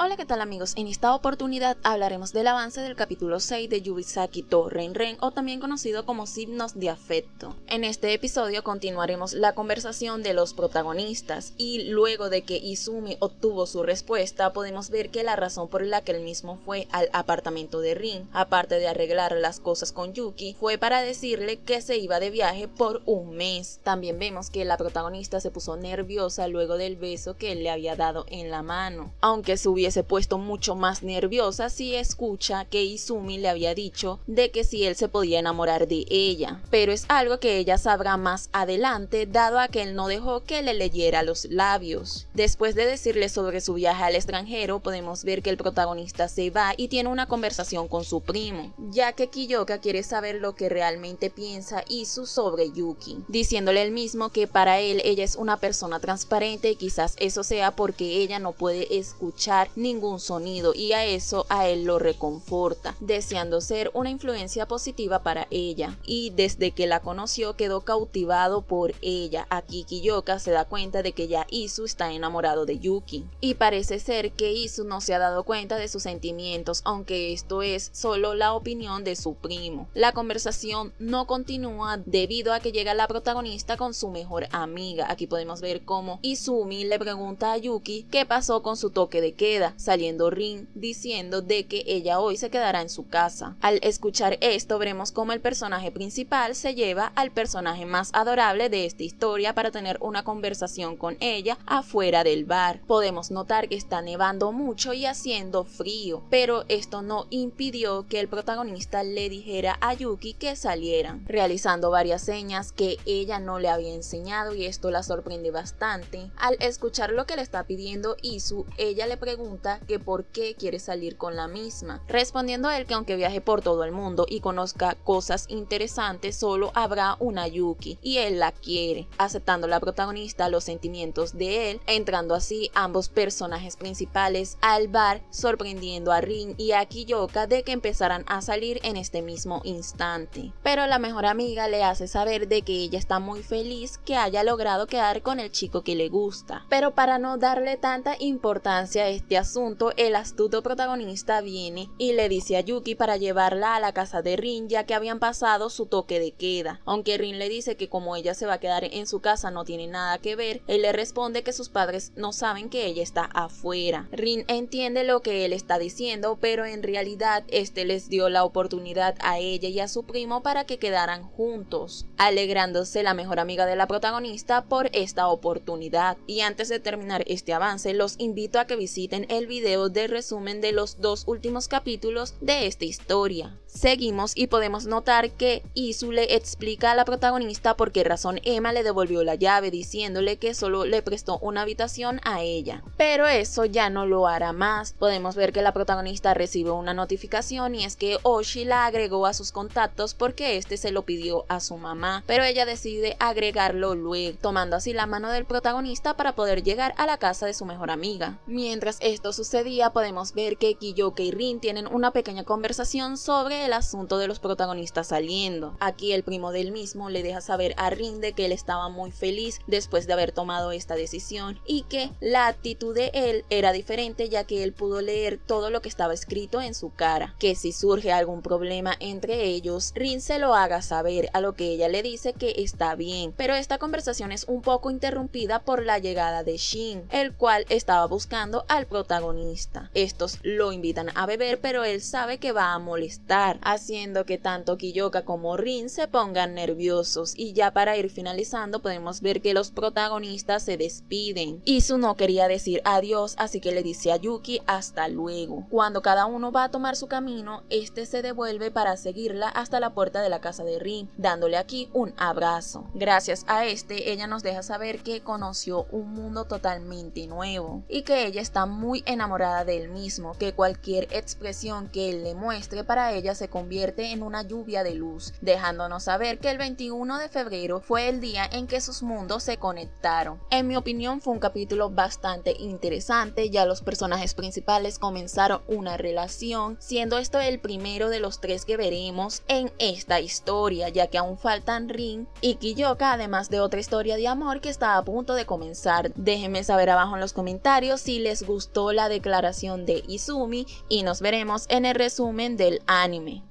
Hola, ¿qué tal amigos? En esta oportunidad hablaremos del avance del capítulo 6 de Yubisaki to ren o también conocido como Signos de Afecto. En este episodio continuaremos la conversación de los protagonistas y luego de que Izumi obtuvo su respuesta podemos ver que la razón por la que él mismo fue al apartamento de Rin, aparte de arreglar las cosas con Yuki, fue para decirle que se iba de viaje por un mes. También vemos que la protagonista se puso nerviosa luego del beso que él le había dado en la mano, aunque se ha puesto mucho más nerviosa si escucha que Izumi le había dicho de que si él se podía enamorar de ella, pero es algo que ella sabrá más adelante dado a que él no dejó que le leyera los labios. Después de decirle sobre su viaje al extranjero, podemos ver que el protagonista se va y tiene una conversación con su primo, ya que Kiyoka quiere saber lo que realmente piensa Izu sobre Yuki, diciéndole el mismo que para él ella es una persona transparente y quizás eso sea porque ella no puede escuchar ningún sonido y a eso a él lo reconforta, deseando ser una influencia positiva para ella. Y desde que la conoció quedó cautivado por ella. Aquí Kiyoka se da cuenta de que ya Isu está enamorado de Yuki. Y parece ser que Isu no se ha dado cuenta de sus sentimientos, aunque esto es solo la opinión de su primo. La conversación no continúa debido a que llega la protagonista con su mejor amiga. Aquí podemos ver cómo Izumi le pregunta a Yuki qué pasó con su toque de queda saliendo Rin diciendo de que ella hoy se quedará en su casa. Al escuchar esto veremos cómo el personaje principal se lleva al personaje más adorable de esta historia para tener una conversación con ella afuera del bar. Podemos notar que está nevando mucho y haciendo frío, pero esto no impidió que el protagonista le dijera a Yuki que salieran, realizando varias señas que ella no le había enseñado y esto la sorprende bastante. Al escuchar lo que le está pidiendo Isu, ella le pregunta que por qué quiere salir con la misma, respondiendo a él que aunque viaje por todo el mundo y conozca cosas interesantes, solo habrá una Yuki y él la quiere, aceptando la protagonista los sentimientos de él, entrando así ambos personajes principales al bar, sorprendiendo a Rin y a Kiyoka de que empezaran a salir en este mismo instante. Pero la mejor amiga le hace saber de que ella está muy feliz que haya logrado quedar con el chico que le gusta, pero para no darle tanta importancia a este asunto, el astuto protagonista viene y le dice a Yuki para llevarla a la casa de Rin ya que habían pasado su toque de queda. Aunque Rin le dice que como ella se va a quedar en su casa no tiene nada que ver, él le responde que sus padres no saben que ella está afuera. Rin entiende lo que él está diciendo, pero en realidad este les dio la oportunidad a ella y a su primo para que quedaran juntos, alegrándose la mejor amiga de la protagonista por esta oportunidad. Y antes de terminar este avance, los invito a que visiten el video de resumen de los dos últimos capítulos de esta historia. Seguimos y podemos notar que Isu le explica a la protagonista por qué razón Emma le devolvió la llave diciéndole que solo le prestó una habitación a ella. Pero eso ya no lo hará más. Podemos ver que la protagonista recibe una notificación y es que Oshi la agregó a sus contactos porque este se lo pidió a su mamá, pero ella decide agregarlo luego, tomando así la mano del protagonista para poder llegar a la casa de su mejor amiga. Mientras esto sucedía, podemos ver que Kiyoke y Rin tienen una pequeña conversación sobre el asunto de los protagonistas saliendo. Aquí el primo del mismo le deja saber a Rin de que él estaba muy feliz después de haber tomado esta decisión y que la actitud de él era diferente ya que él pudo leer todo lo que estaba escrito en su cara, que si surge algún problema entre ellos, Rin se lo haga saber, a lo que ella le dice que está bien, pero esta conversación es un poco interrumpida por la llegada de Shin, el cual estaba buscando al protagonista protagonista. Estos lo invitan a beber, pero él sabe que va a molestar, haciendo que tanto Kiyoka como Rin se pongan nerviosos. Y ya para ir finalizando, podemos ver que los protagonistas se despiden. no quería decir adiós, así que le dice a Yuki hasta luego. Cuando cada uno va a tomar su camino, este se devuelve para seguirla hasta la puerta de la casa de Rin, dándole aquí un abrazo. Gracias a este, ella nos deja saber que conoció un mundo totalmente nuevo y que ella está muy enamorada de él mismo, que cualquier expresión que él le muestre para ella se convierte en una lluvia de luz, dejándonos saber que el 21 de febrero fue el día en que sus mundos se conectaron. En mi opinión fue un capítulo bastante interesante, ya los personajes principales comenzaron una relación, siendo esto el primero de los tres que veremos en esta historia, ya que aún faltan Rin y Kiyoka, además de otra historia de amor que está a punto de comenzar. Déjenme saber abajo en los comentarios si les gustó la declaración de Izumi y nos veremos en el resumen del anime.